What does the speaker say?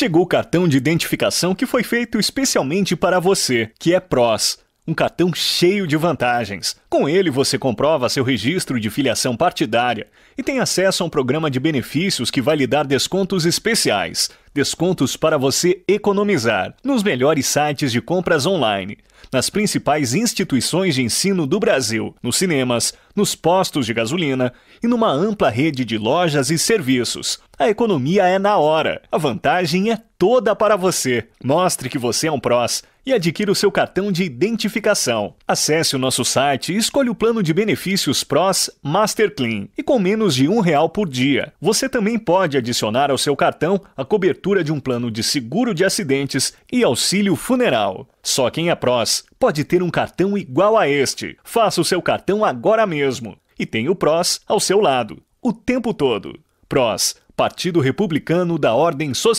Chegou o cartão de identificação que foi feito especialmente para você, que é PROS. Um cartão cheio de vantagens. Com ele, você comprova seu registro de filiação partidária e tem acesso a um programa de benefícios que vai lhe dar descontos especiais. Descontos para você economizar nos melhores sites de compras online, nas principais instituições de ensino do Brasil, nos cinemas, nos postos de gasolina e numa ampla rede de lojas e serviços. A economia é na hora. A vantagem é toda para você. Mostre que você é um prós e adquira o seu cartão de identificação. Acesse o nosso site e escolha o plano de benefícios PROS MasterClean. E com menos de um real por dia, você também pode adicionar ao seu cartão a cobertura cobertura de um plano de seguro de acidentes e auxílio funeral. Só quem é prós pode ter um cartão igual a este. Faça o seu cartão agora mesmo. E tem o prós ao seu lado, o tempo todo. Prós, Partido Republicano da Ordem Social.